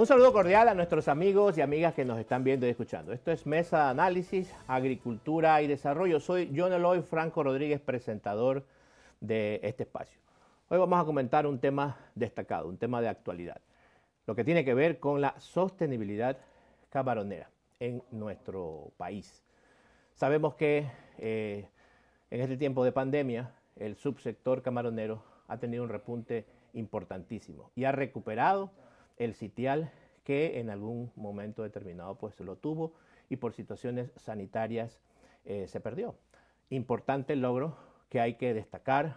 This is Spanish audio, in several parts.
Un saludo cordial a nuestros amigos y amigas que nos están viendo y escuchando. Esto es Mesa de Análisis, Agricultura y Desarrollo. Soy John Eloy Franco Rodríguez, presentador de este espacio. Hoy vamos a comentar un tema destacado, un tema de actualidad, lo que tiene que ver con la sostenibilidad camaronera en nuestro país. Sabemos que eh, en este tiempo de pandemia el subsector camaronero ha tenido un repunte importantísimo y ha recuperado el sitial que en algún momento determinado pues lo tuvo y por situaciones sanitarias eh, se perdió. Importante logro que hay que destacar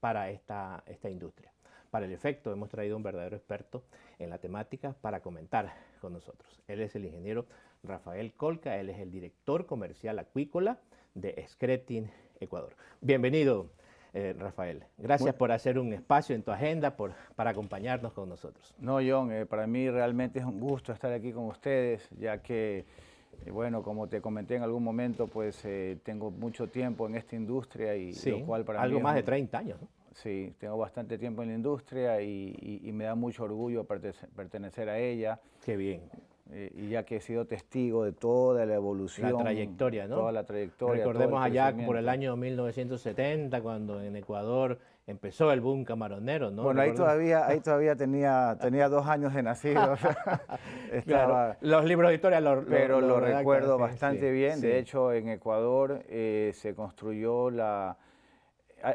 para esta, esta industria. Para el efecto hemos traído un verdadero experto en la temática para comentar con nosotros. Él es el ingeniero Rafael Colca, él es el director comercial acuícola de Scretin Ecuador. Bienvenido, eh, Rafael. Gracias por hacer un espacio en tu agenda, por, para acompañarnos con nosotros. No, John, eh, para mí realmente es un gusto estar aquí con ustedes, ya que, eh, bueno, como te comenté en algún momento, pues tengo mucho tiempo en esta industria y lo cual para algo más de 30 años. Sí, tengo bastante tiempo en la industria y, y me da mucho orgullo pertenecer a ella. Qué bien y ya que he sido testigo de toda la evolución. La trayectoria, ¿no? Toda la trayectoria. Recordemos allá por el año 1970, cuando en Ecuador empezó el boom camaronero, ¿no? Bueno, ahí todavía, ahí todavía tenía, tenía dos años de nacido. los libros de historia Pero lo, recuerdo bastante bien. De hecho, en Ecuador eh, se construyó la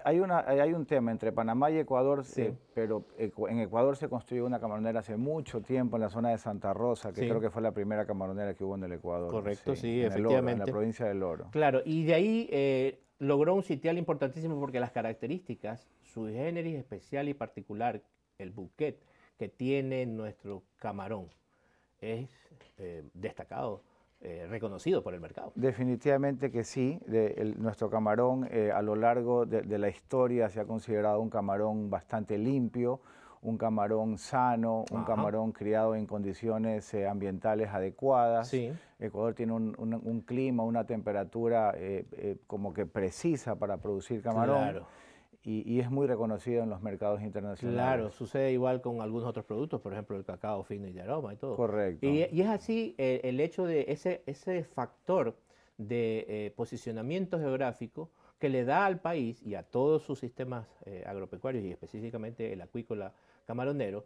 hay, una, hay un tema entre Panamá y Ecuador, eh, sí. pero en Ecuador se construyó una camaronera hace mucho tiempo en la zona de Santa Rosa, que creo que fue la primera camaronera que hubo en el Ecuador. Correcto, sí, en efectivamente. en la provincia del Oro. Claro, y de ahí eh, logró un sitial importantísimo porque las características, su género especial y particular, el buquet que tiene nuestro camarón, es eh, destacado eh, reconocido por el mercado. Definitivamente que sí. nuestro camarón eh, a lo largo de, la historia se ha considerado un camarón bastante limpio, un camarón sano, un camarón criado en condiciones eh, ambientales adecuadas. Ecuador tiene un, clima, una temperatura como que precisa para producir camarón y, es muy reconocido en los mercados internacionales. Claro, sucede igual con algunos otros productos, por ejemplo el cacao fino y de aroma y todo. Correcto. Y, es así eh, el, hecho de ese, ese factor de eh, posicionamiento geográfico que le da al país y a todos sus sistemas eh, agropecuarios y específicamente el acuícola camaronero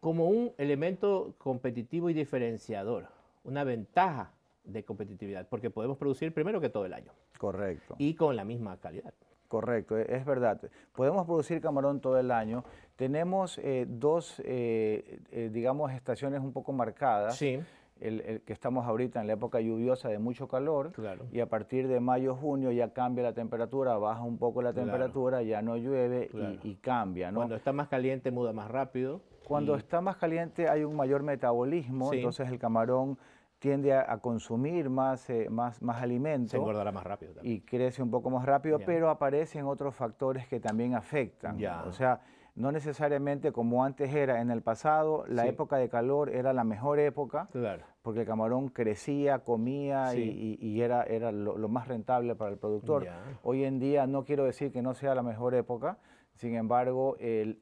como un elemento competitivo y diferenciador, una ventaja de competitividad, porque podemos producir primero que todo el año. Correcto. Y con la misma calidad. Correcto, e-, es verdad. Podemos producir camarón todo el año. Tenemos eh, dos, eh, eh, digamos, estaciones un poco marcadas. Sí. El, que estamos ahorita en la época lluviosa de mucho calor claro. y a partir de mayo junio ya cambia la temperatura baja un poco la temperatura ya no llueve y, cambia cuando está más caliente muda más rápido cuando está más caliente hay un mayor metabolismo entonces el camarón tiende a, consumir más, eh, más, más alimento. Se engordará más rápido también. Y crece un poco más rápido, pero aparecen otros factores que también afectan. O sea, no necesariamente como antes era en el pasado, la época de calor era la mejor época, porque el camarón crecía, comía y, era, era lo, más rentable para el productor. Hoy en día no quiero decir que no sea la mejor época, sin embargo,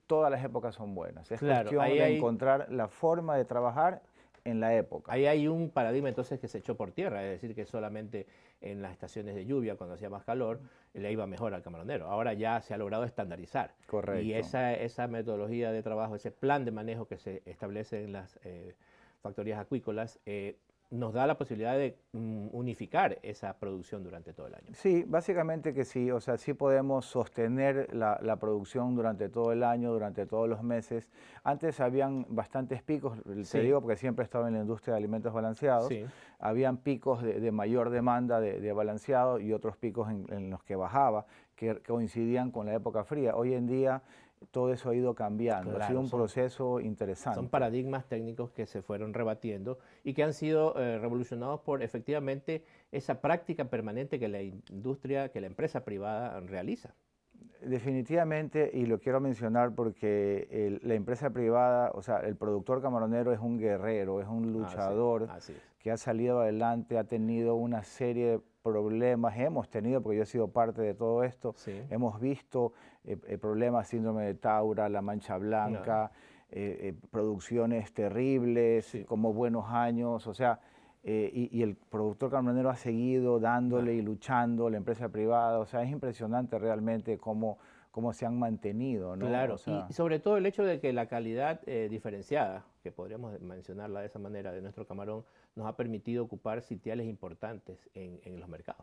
todas las épocas son buenas. Es cuestión de encontrar la forma de trabajar en la época. Ahí hay un paradigma entonces que se echó por tierra, es decir, que solamente en las estaciones de lluvia, cuando hacía más calor, le iba mejor al camaronero. Ahora ya se ha logrado estandarizar. Correcto. Y esa, metodología de trabajo, ese plan de manejo que se establece en las eh, factorías acuícolas, eh, nos da la posibilidad de mm, unificar esa producción durante todo el año. Sí, básicamente que sí, o sea, sí podemos sostener la, producción durante todo el año, durante todos los meses. Antes habían bastantes picos, te digo porque siempre estaba en la industria de alimentos balanceados, habían picos de, mayor demanda de, balanceado y otros picos en los que bajaba, que coincidían con la época fría. Hoy en día todo eso ha ido cambiando. ha sido un proceso interesante. Son paradigmas técnicos que se fueron rebatiendo y que han sido eh, revolucionados por efectivamente esa práctica permanente que la industria, que la empresa privada realiza. Definitivamente, y lo quiero mencionar porque la empresa privada, o sea, el productor camaronero es un guerrero, es un ah, luchador que ha salido adelante, ha tenido una serie de problemas, hemos tenido, porque yo he sido parte de todo esto, hemos visto eh, eh, problemas, síndrome de Taura, la mancha blanca, eh, producciones terribles, como buenos años, o sea, eh, y, el productor camaronero ha seguido dándole y luchando, la empresa privada, o sea, es impresionante realmente cómo, cómo se han mantenido. ¿no? Claro, y sobre todo el hecho de que la calidad eh, diferenciada, que podríamos mencionarla de esa manera, de nuestro camarón, nos ha permitido ocupar sitiales importantes en, los mercados.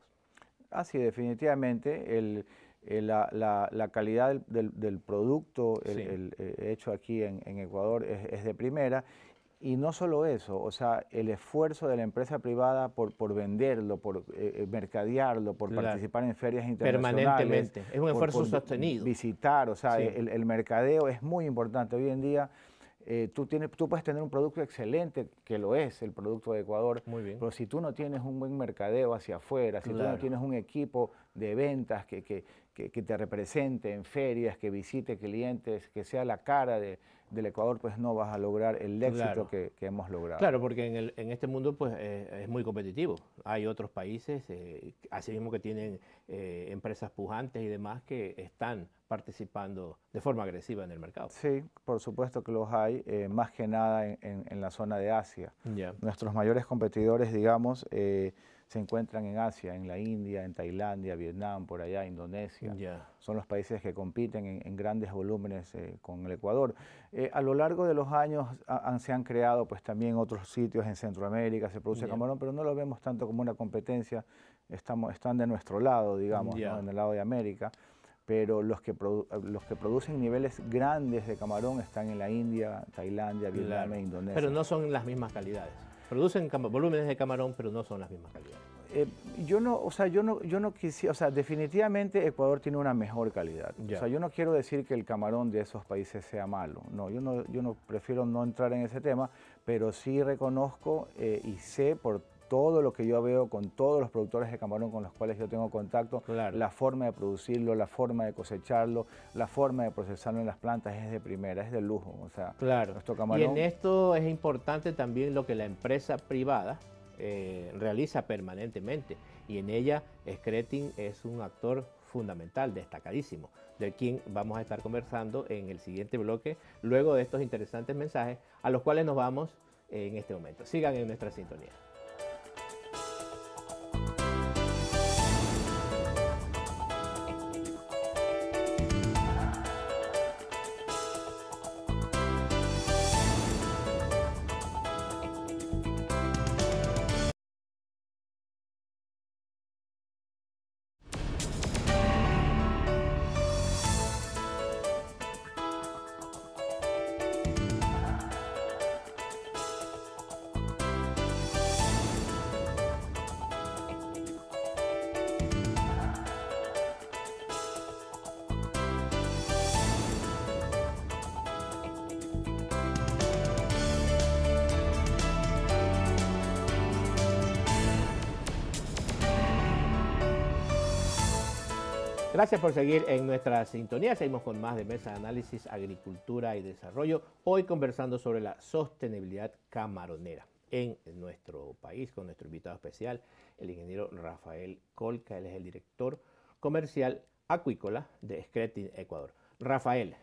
Así, definitivamente, el, eh, la, calidad del, producto el, hecho aquí en, Ecuador es, es de primera y no solo eso, o sea, el esfuerzo de la empresa privada por, por venderlo, por eh, eh, mercadearlo, por participar en ferias internacionales. Permanentemente, es un esfuerzo sostenido. Visitar, o sea, el, mercadeo es muy importante. Hoy en día eh, tú, tienes, tú puedes tener un producto excelente, que lo es el producto de Ecuador, muy bien. pero si tú no tienes un buen mercadeo hacia afuera, si tú no tienes un equipo de ventas que, que, que, que te represente en ferias, que visite clientes, que sea la cara de del Ecuador, pues no vas a lograr el éxito que, hemos logrado. Claro, porque en, el, en este mundo pues eh, es muy competitivo. Hay otros países, eh, así mismo que tienen eh, empresas pujantes y demás que están participando de forma agresiva en el mercado. Sí, por supuesto que los hay, más que nada en, la zona de Asia. Nuestros mayores competidores, digamos, se encuentran en Asia, en la India, en Tailandia, Vietnam, por allá, Indonesia. Son los países que compiten en, grandes volúmenes eh, con el Ecuador. Eh, a lo largo de los años se han creado pues también otros sitios en Centroamérica, se produce camarón, pero no lo vemos tanto como una competencia. Estamos, están de nuestro lado, digamos, en el lado de América. Pero los que, los que producen niveles grandes de camarón están en la India, Tailandia, Vietnam e Indonesia. Pero no son las mismas calidades producen volúmenes de camarón, pero no son las mismas calidades. Eh, yo no, o sea, yo no, yo no quisiera, o sea, definitivamente Ecuador tiene una mejor calidad. O sea, yo no quiero decir que el camarón de esos países sea malo. No, yo no, yo no prefiero no entrar en ese tema, pero sí reconozco eh, y sé por todo lo que yo veo con todos los productores de camarón con los cuales yo tengo contacto, la forma de producirlo, la forma de cosecharlo, la forma de procesarlo en las plantas es de primera, es de lujo. O sea, nuestro camarón... Y en esto es importante también lo que la empresa privada eh, realiza permanentemente. Y en ella, Scretin es un actor fundamental, destacadísimo, de quien vamos a estar conversando en el siguiente bloque, luego de estos interesantes mensajes a los cuales nos vamos en este momento. Sigan en nuestra sintonía. Gracias por seguir en nuestra sintonía. Seguimos con más de Mesa de Análisis, Agricultura y Desarrollo. Hoy conversando sobre la sostenibilidad camaronera en nuestro país con nuestro invitado especial, el ingeniero Rafael Colca. Él es el director comercial acuícola de Scretin Ecuador. Rafael,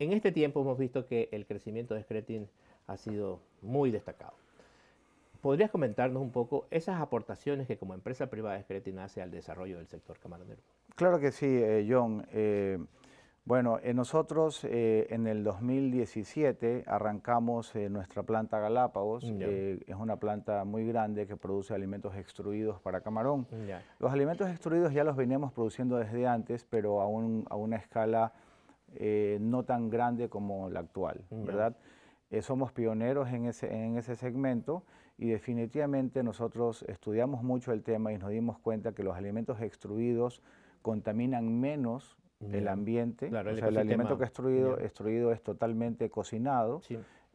en este tiempo hemos visto que el crecimiento de Scretin ha sido muy destacado. ¿Podrías comentarnos un poco esas aportaciones que como empresa privada Scretin hace al desarrollo del sector camaronero? Claro que sí, eh, John. Eh, bueno, eh, nosotros en el 2017 arrancamos nuestra planta Galápagos. Mm, es una planta muy grande que produce alimentos extruidos para camarón. Mm, los alimentos extruidos ya los veníamos produciendo desde antes, pero a, una escala no tan grande como la actual, mm, ¿verdad? somos pioneros en ese, en ese segmento y definitivamente nosotros estudiamos mucho el tema y nos dimos cuenta que los alimentos extruidos contaminan menos el ambiente. o sea, el, alimento que es extruido, es totalmente cocinado.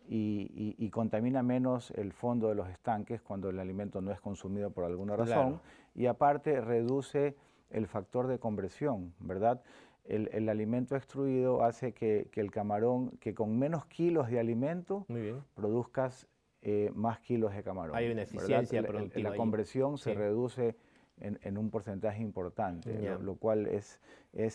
Y, contamina menos el fondo de los estanques cuando el alimento no es consumido por alguna razón. Y aparte reduce el factor de conversión, ¿verdad? El, alimento extruido hace que, el camarón, que con menos kilos de alimento, produzcas eh, más kilos de camarón. Hay una eficiencia productiva. La, conversión se reduce en, un porcentaje importante, lo, cual es,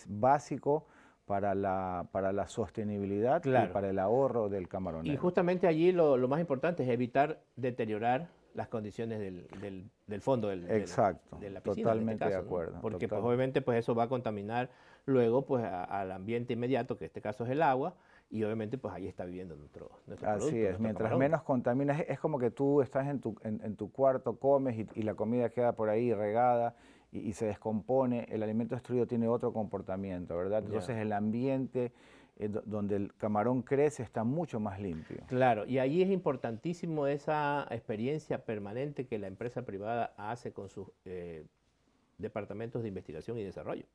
básico para la, para la sostenibilidad y para el ahorro del camarón. Y justamente allí lo, más importante es evitar deteriorar las condiciones del, del, del fondo del, Exacto, de la este Totalmente de acuerdo. Porque pues, obviamente pues, eso va a contaminar luego pues, al ambiente inmediato, que en este caso es el agua, y obviamente pues ahí está viviendo nuestro, nuestro Así es, mientras menos contaminas, es como que tú estás en tu, cuarto, comes y, la comida queda por ahí regada y, se descompone, el alimento destruido tiene otro comportamiento, ¿verdad? Entonces el ambiente eh, donde el camarón crece está mucho más limpio. Claro, y ahí es importantísimo esa experiencia permanente que la empresa privada hace con sus eh, departamentos de investigación y desarrollo.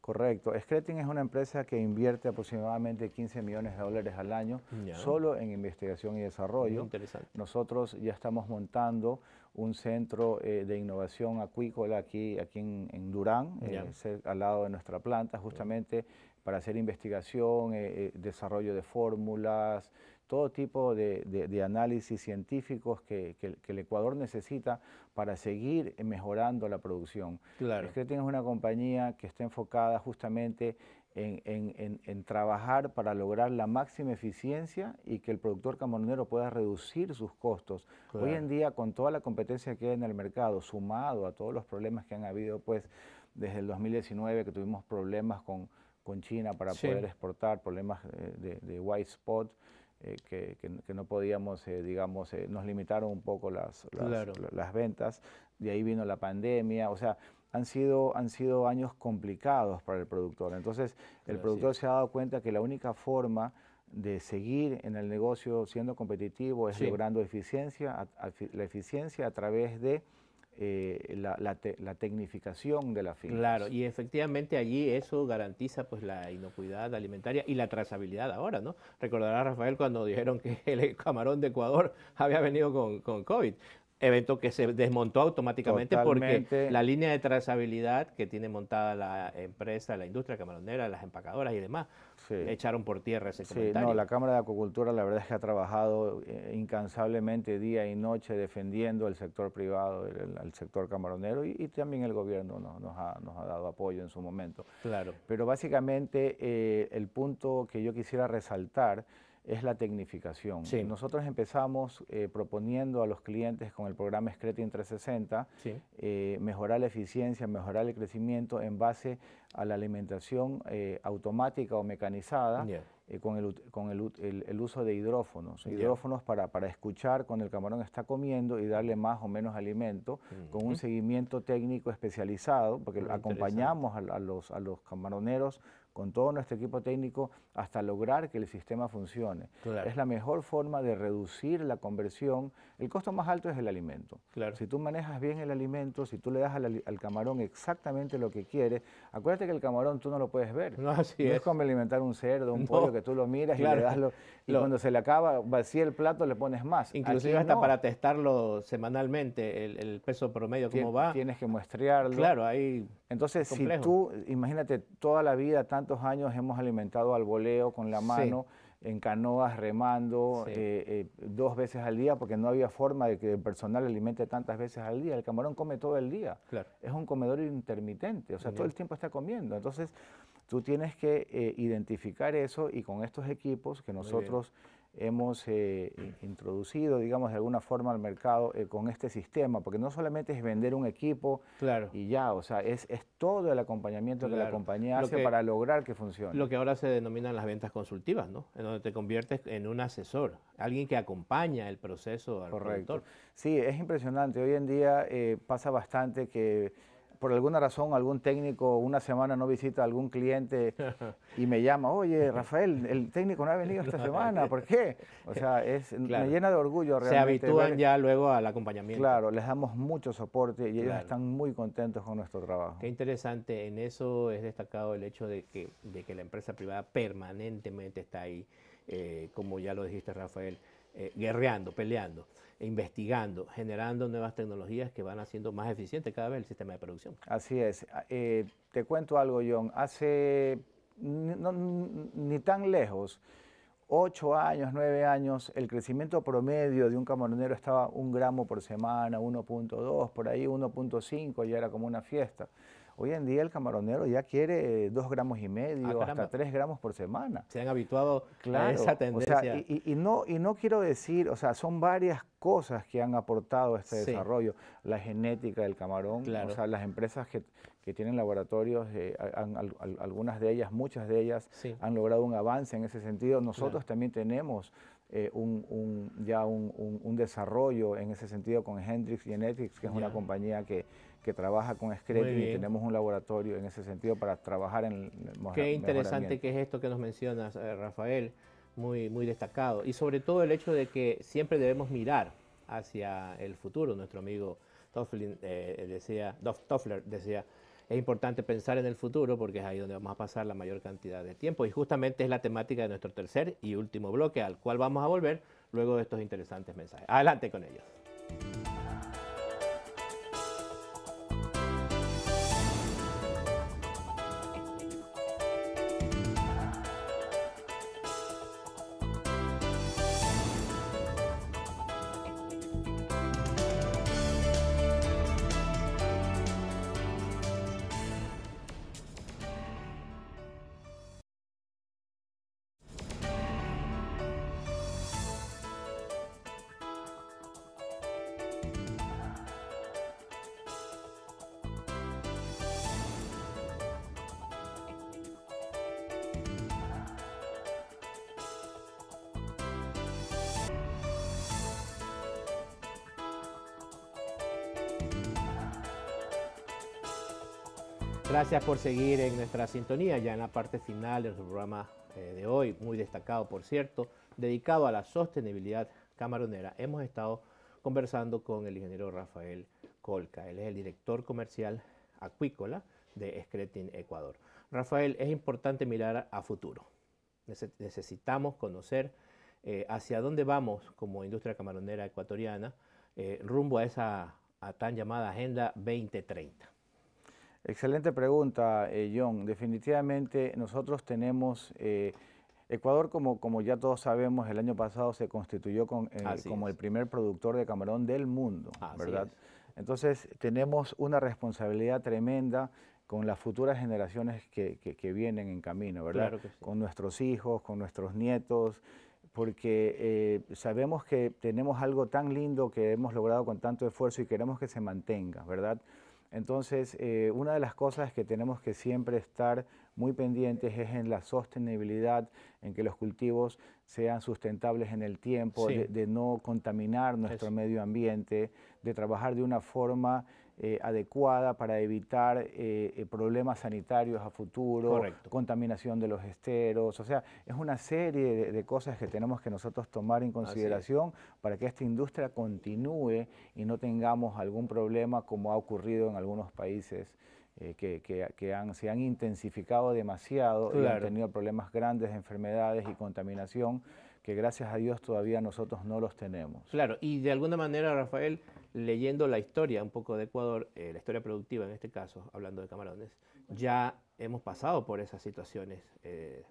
Correcto. Scretin es una empresa que invierte aproximadamente 15 millones de dólares al año solo en investigación y desarrollo. interesante. Nosotros ya estamos montando un centro eh, de innovación acuícola aquí, aquí en, Durán, eh, al lado de nuestra planta, justamente para hacer investigación, eh, desarrollo de fórmulas, todo tipo de, análisis científicos que, el Ecuador necesita para seguir mejorando la producción. Claro. que es una compañía que está enfocada justamente en, trabajar para lograr la máxima eficiencia y que el productor camaronero pueda reducir sus costos. Hoy en día, con toda la competencia que hay en el mercado, sumado a todos los problemas que han habido, pues desde el 2019 que tuvimos problemas con, China para poder exportar, problemas eh, de white spot, eh, que, no podíamos, eh, digamos, eh, nos limitaron un poco las, las, ventas, de ahí vino la pandemia, o sea, han sido, han sido años complicados para el productor. Entonces, el productor se ha dado cuenta que la única forma de seguir en el negocio siendo competitivo es logrando eficiencia, la eficiencia a través de eh, la, la, la, tecnificación de la finca. Claro, y efectivamente allí eso garantiza pues la inocuidad alimentaria y la trazabilidad ahora, ¿no? Recordará Rafael cuando dijeron que el camarón de Ecuador había venido con, con COVID evento que se desmontó automáticamente porque la línea de trazabilidad que tiene montada la empresa, la industria camaronera, las empacadoras y demás, echaron por tierra ese sí, No, la Cámara de acuicultura la verdad es que ha trabajado eh, incansablemente día y noche defendiendo el sector privado, el, sector camaronero y, también el gobierno nos, ha, dado apoyo en su momento. Claro. Pero básicamente eh, el punto que yo quisiera resaltar es la tecnificación. Nosotros empezamos eh, proponiendo a los clientes con el programa Scretin 360 eh, mejorar la eficiencia, mejorar el crecimiento en base a la alimentación eh, automática o mecanizada con, el, uso de hidrófonos. Hidrófonos para, para, escuchar cuando el camarón está comiendo y darle más o menos alimento con un seguimiento técnico especializado, porque acompañamos los, a los camaroneros con todo nuestro equipo técnico hasta lograr que el sistema funcione. Es la mejor forma de reducir la conversión. El costo más alto es el alimento. Claro. Si tú manejas bien el alimento, si tú le das al, camarón exactamente lo que quiere, acuérdate que el camarón tú no lo puedes ver. No, así es. como alimentar un cerdo, un pollo que tú lo miras y le das lo, y cuando se le acaba, vacía el plato, le pones más. Inclusive hasta para testarlo semanalmente, el, peso promedio, cómo va. Tienes que muestrearlo. Claro, ahí... Entonces, si tú, imagínate toda la vida, tanto años hemos alimentado al voleo con la mano, en canoas, remando, eh, eh, dos veces al día, porque no había forma de que el personal alimente tantas veces al día. El camarón come todo el día. Es un comedor intermitente, o sea, todo el tiempo está comiendo. Entonces, tú tienes que eh, identificar eso y con estos equipos que nosotros hemos eh, introducido, digamos, de alguna forma al mercado eh, con este sistema, porque no solamente es vender un equipo y ya, o sea, es, todo el acompañamiento que la compañía hace para lograr que funcione. Lo que ahora se denominan las ventas consultivas, ¿no? En donde te conviertes en un asesor, alguien que acompaña el proceso al Correcto. Productor. Sí, es impresionante. Hoy en día eh, pasa bastante que por alguna razón algún técnico una semana no visita a algún cliente y me llama, oye Rafael, el técnico no ha venido esta semana, ¿por qué? O sea, es, me llena de orgullo realmente. Se habitúan ya luego al acompañamiento. Claro, les damos mucho soporte y ellos están muy contentos con nuestro trabajo. Qué interesante, en eso es destacado el hecho de que, la empresa privada permanentemente está ahí, eh, como ya lo dijiste Rafael. Eh, guerreando, peleando, e investigando, generando nuevas tecnologías que van haciendo más eficiente cada vez el sistema de producción. Así es. Ah, eh, te cuento algo, John. Hace ni tan lejos, ocho años, nueve años, el crecimiento promedio de un camaronero estaba un gramo por semana, 1.2, por ahí 1.5, ya era como una fiesta. Hoy en día el camaronero ya quiere eh, dos gramos y medio, ah, hasta tres gramos por semana. Se han habituado claro, a esa tendencia. y, no, y no quiero decir, o sea, son varias cosas que han aportado este desarrollo. La genética del camarón, o sea, las empresas que, tienen laboratorios, eh, algunas de ellas, muchas de ellas, han logrado un avance en ese sentido. Nosotros también tenemos eh, un ya un, desarrollo en ese sentido con Hendrix Genetics, que es una compañía que, que trabaja con Scraping y tenemos un laboratorio en ese sentido para trabajar en Qué interesante que es esto que nos mencionas, eh, Rafael, muy, muy destacado. Y sobre todo el hecho de que siempre debemos mirar hacia el futuro. Nuestro amigo Toffler eh, decía, Toffler decía, es importante pensar en el futuro porque es ahí donde vamos a pasar la mayor cantidad de tiempo. Y justamente es la temática de nuestro tercer y último bloque al cual vamos a volver luego de estos interesantes mensajes. Adelante con ellos. Gracias por seguir en nuestra sintonía, ya en la parte final del programa eh, de hoy, muy destacado por cierto, dedicado a la sostenibilidad camaronera. Hemos estado conversando con el ingeniero Rafael Colca, él es el director comercial acuícola de Escretin Ecuador. Rafael, es importante mirar a futuro. Necesitamos conocer eh, hacia dónde vamos como industria camaronera ecuatoriana eh, rumbo a esa tan llamada Agenda 2030. Excelente pregunta, eh, John. Definitivamente nosotros tenemos, eh, Ecuador como, como ya todos sabemos, el año pasado se constituyó eh, como el primer productor de camarón del mundo, ¿verdad? Entonces tenemos una responsabilidad tremenda con las futuras generaciones que, vienen en camino, ¿verdad? Con nuestros hijos, con nuestros nietos, porque sabemos que tenemos algo tan lindo que hemos logrado con tanto esfuerzo y queremos que se mantenga, ¿verdad? Entonces, eh, una de las cosas que tenemos que siempre estar muy pendientes es en la sostenibilidad, en que los cultivos sean sustentables en el tiempo, de, no contaminar nuestro medio ambiente, de trabajar de una forma eh, adecuada para evitar eh, eh, problemas sanitarios a futuro, contaminación de los esteros, o sea, es una serie de, cosas que tenemos que nosotros tomar en consideración para que esta industria continúe y no tengamos algún problema como ha ocurrido en algunos países. que, han, se han intensificado demasiado y han tenido problemas grandes de enfermedades y contaminación que gracias a Dios todavía nosotros no los tenemos. Claro, y de alguna manera, Rafael, leyendo la historia un poco de Ecuador, eh, la historia productiva en este caso, hablando de camarones, ya hemos pasado por esas situaciones eh,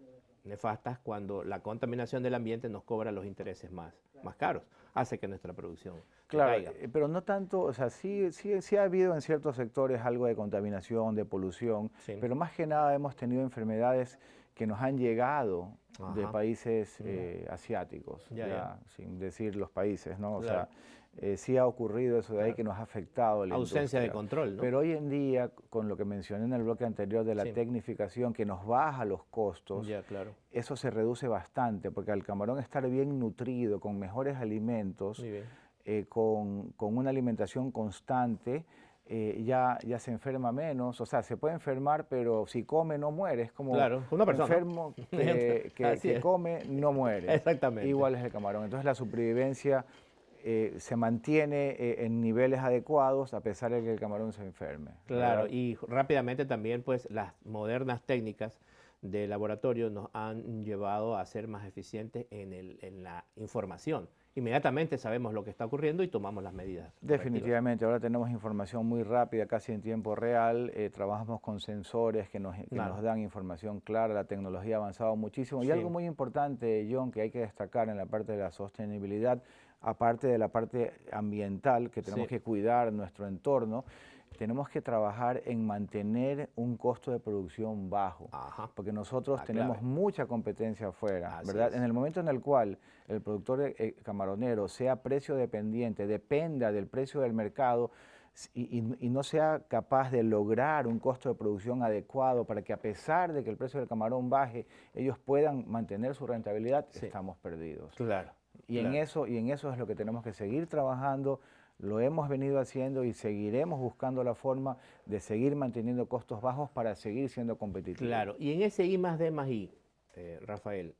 nefastas cuando la contaminación del ambiente nos cobra los intereses más, más caros, hace que nuestra producción claro, eh, Pero no tanto, o sea, sí, sí, ha habido en ciertos sectores algo de contaminación, de polución, pero más que nada hemos tenido enfermedades que nos han llegado de países eh, asiáticos, sin decir los países, ¿no? O sea, eh, sí ha ocurrido eso de ahí que nos ha afectado. La Ausencia de control, ¿no? Pero hoy en día, con lo que mencioné en el bloque anterior de la tecnificación, que nos baja los costos, eso se reduce bastante, porque al camarón estar bien nutrido, con mejores alimentos, eh, con una alimentación constante, eh, ya, ya se enferma menos, o sea, se puede enfermar, pero si come no muere, es como claro, una persona. enfermo que, que, come no muere. Exactamente. Igual es el camarón. Entonces la supervivencia eh, se mantiene eh, en niveles adecuados a pesar de que el camarón se enferme. Claro, y rápidamente también pues las modernas técnicas de laboratorio nos han llevado a ser más eficientes en, el, en la información inmediatamente sabemos lo que está ocurriendo y tomamos las medidas. Definitivamente, ahora tenemos información muy rápida, casi en tiempo real, eh, trabajamos con sensores que, nos, dan información clara, la tecnología ha avanzado muchísimo. Y algo muy importante, John, que hay que destacar en la parte de la sostenibilidad, aparte de la parte ambiental, que tenemos que cuidar nuestro entorno, tenemos que trabajar en mantener un costo de producción bajo, porque nosotros tenemos mucha competencia afuera, ¿verdad? En el momento en el cual el productor eh, eh, camaronero sea precio dependiente, dependa del precio del mercado, y, no sea capaz de lograr un costo de producción adecuado para que a pesar de que el precio del camarón baje, ellos puedan mantener su rentabilidad, estamos perdidos. Claro. Y, En eso, y en eso es lo que tenemos que seguir trabajando lo hemos venido haciendo y seguiremos buscando la forma de seguir manteniendo costos bajos para seguir siendo competitivos. Claro, y en ese I más D más I, eh, Rafael,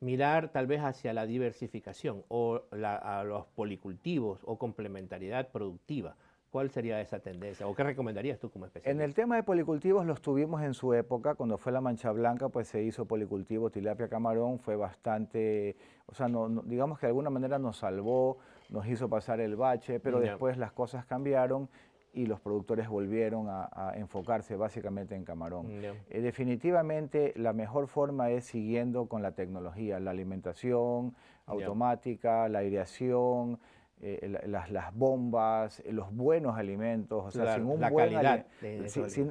mirar tal vez hacia la diversificación o a los policultivos o complementariedad productiva. ¿Cuál sería esa tendencia o qué recomendarías tú como especialista? En el tema de policultivos los tuvimos en su época, cuando fue la mancha blanca, pues se hizo policultivo tilapia camarón, fue bastante, o sea, digamos que de alguna manera nos salvó nos hizo pasar el bache, pero después las cosas cambiaron y los productores volvieron a, enfocarse básicamente en camarón. Eh, definitivamente la mejor forma es siguiendo con la tecnología, la alimentación automática, la aireación, eh, las, bombas, eh, los buenos alimentos, o sea, sin un buen calidad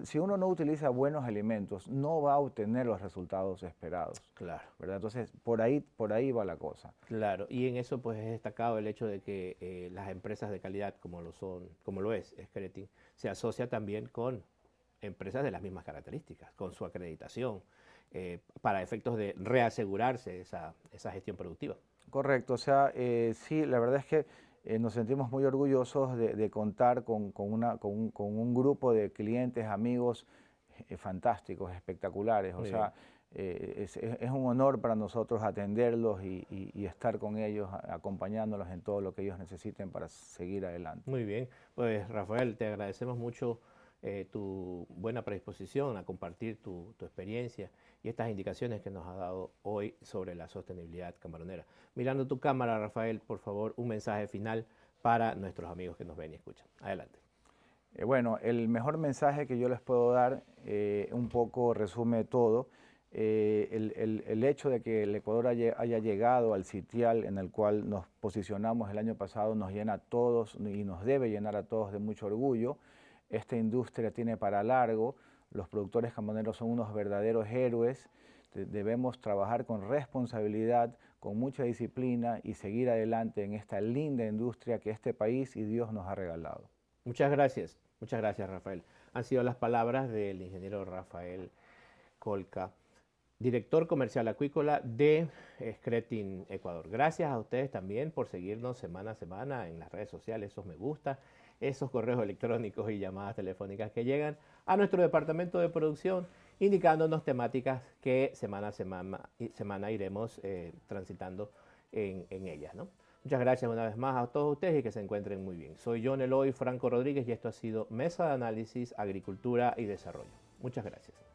si, uno no utiliza buenos alimentos, no va a obtener los resultados esperados. Claro. ¿verdad? Entonces, por ahí, por ahí va la cosa. Claro, y en eso pues es destacado el hecho de que eh, las empresas de calidad, como lo son, como lo es Skretting, se asocia también con empresas de las mismas características, con su acreditación, para efectos de reasegurarse esa, esa gestión productiva. Correcto, o sea, sí, la verdad es que eh, nos sentimos muy orgullosos de, contar con, un, grupo de clientes, amigos eh, fantásticos, espectaculares. O sea, eh, es, un honor para nosotros atenderlos y, estar con ellos, acompañándolos en todo lo que ellos necesiten para seguir adelante. Muy bien, pues Rafael, te agradecemos mucho eh, tu buena predisposición a compartir tu, experiencia y estas indicaciones que nos has dado hoy sobre la sostenibilidad camaronera. Mirando tu cámara, Rafael, por favor, un mensaje final para nuestros amigos que nos ven y escuchan. Adelante. Eh, bueno, el mejor mensaje que yo les puedo dar, eh, un poco resume todo, el, hecho de que el Ecuador haya, haya, llegado al sitial en el cual nos posicionamos el año pasado nos llena a todos y nos debe llenar a todos de mucho orgullo. Esta industria tiene para largo, los productores jamoneros son unos verdaderos héroes, debemos trabajar con responsabilidad, con mucha disciplina y seguir adelante en esta linda industria que este país y Dios nos ha regalado. Muchas gracias, muchas gracias Rafael. Han sido las palabras del ingeniero Rafael Colca, director comercial acuícola de Scretin Ecuador. Gracias a ustedes también por seguirnos semana a semana en las redes sociales, esos me gusta esos correos electrónicos y llamadas telefónicas que llegan a nuestro departamento de producción, indicándonos temáticas que semana a semana, semana iremos eh, transitando en, ellas. Muchas gracias una vez más a todos ustedes y que se encuentren muy bien. Soy John Eloy Franco Rodríguez y esto ha sido Mesa de Análisis, Agricultura y Desarrollo. Muchas gracias.